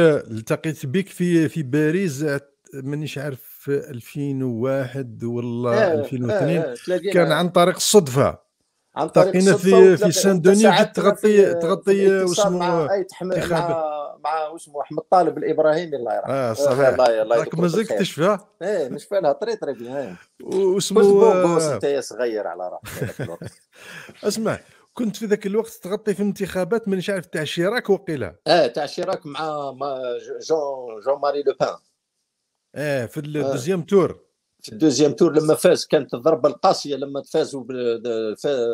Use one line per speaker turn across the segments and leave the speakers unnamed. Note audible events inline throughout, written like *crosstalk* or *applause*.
التقيت بك في في باريس مانيش عارف 2001 ولا آه 2002 آه آه كان عن طريق الصدفه عن طريق تلاقينا في في سان دوني تغطي تغطي واسمو مع تحمل مع مع واسمو احمد طالب الابراهيمي الله يرحمه اه, آه، صحيح الله راك مازال تشفى ايه نشفى لها طري طري فيها واسمو بوس انت صغير على راحتك *laughs* اسمع كنت في ذاك الوقت تغطي في انتخابات مانيش عارف تاع شيراك وقيلا اه تاع شيراك مع جون جون ماري لوبان اه في الدوزيام آه. تور في الدوزيام تور لما فاز كانت الضربه القاسيه لما فازوا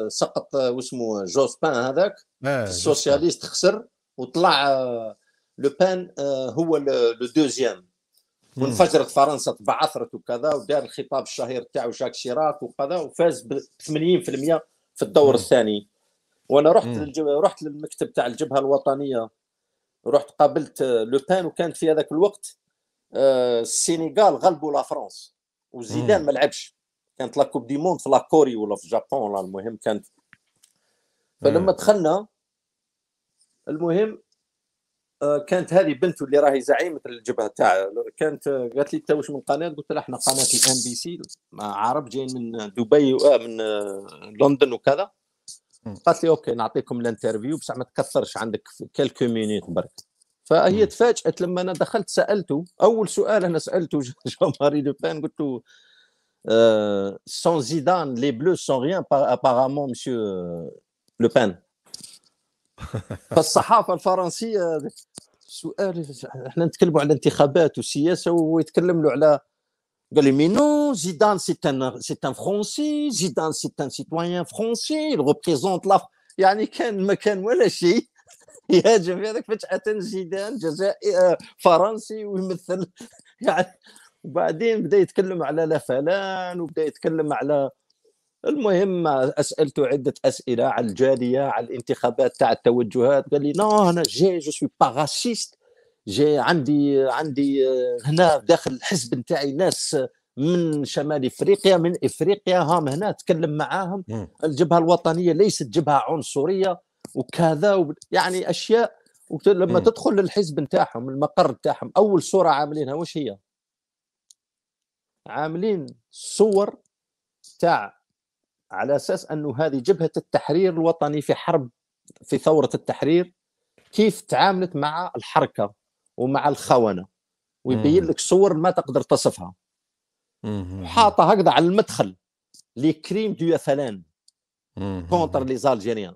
سقط آه، واسمه جوسبان هذاك آه السوسياليست خسر وطلع آه، لوبان آه، هو لو دوزيام وانفجرت فرنسا تبعثرت وكذا ودار الخطاب الشهير تاعو جاك شيراك وكذا وفاز ب 80% في الدور الثاني وانا رحت للجب... رحت للمكتب تاع الجبهه الوطنيه رحت قابلت لوبان وكانت في هذاك الوقت آه، السينغال غلبوا لا فرنسا وزيدان ما لعبش كانت لا كوب دي موند في لاكوري ولا في جابون ولا المهم كانت فلما دخلنا المهم آه، كانت هذه بنته اللي راهي زعيمه الجبهه تاع كانت قالت لي واش من قناه قلت لها احنا قناه الام بي سي مع عرب جايين من دبي آه، من لندن وكذا قالت لي اوكي نعطيكم الانترفيو بصح ما تكثرش عندك كالكو مينيت برك فهي تفاجات لما انا دخلت سالته اول سؤال انا سالته *laughs* جون ماري دو بان قلت له سون زيدان لي بلو سون ريان ابارامون مسيو لو بان فالصحافه الفرنسيه سؤال احنا نتكلموا على انتخابات وسياسه ويتكلم له على قال لي مينو زيدان سي ان ان فرونسي زيدان سي ان سيتويان فرونسي ريبريزونت لا يعني كان ما كان ولا شيء *laughs* يهاجم في هذاك فجأة زيدان جزائري آه, فرنسي ويمثل *laughs* يعني وبعدين بدا يتكلم على لفلان وبدا يتكلم على المهم اسالته عده اسئله على الجاليه على الانتخابات تاع التوجهات قال لي نو انا جي جو سوي با راسيست جاي عندي عندي آه، هنا داخل الحزب نتاعي ناس آه، من شمال افريقيا من افريقيا هم هنا تكلم معاهم الجبهه الوطنيه ليست جبهه عنصريه وكذا يعني اشياء لما تدخل للحزب نتاعهم المقر نتاعهم اول صوره عاملينها وش هي؟ عاملين صور تاع على اساس انه هذه جبهه التحرير الوطني في حرب في ثوره التحرير كيف تعاملت مع الحركه ومع الخونه ويبين لك صور ما تقدر تصفها حاطه هكذا على المدخل لي كريم دو فلان كونتر لي زالجيريان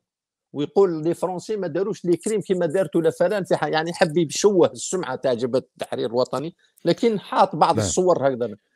ويقول لي فرونسي ما داروش لي كريم كيما دارتو لا فلان في يعني حب يشوه السمعه تاع جبهه التحرير الوطني لكن حاط بعض نعم. الصور هكذا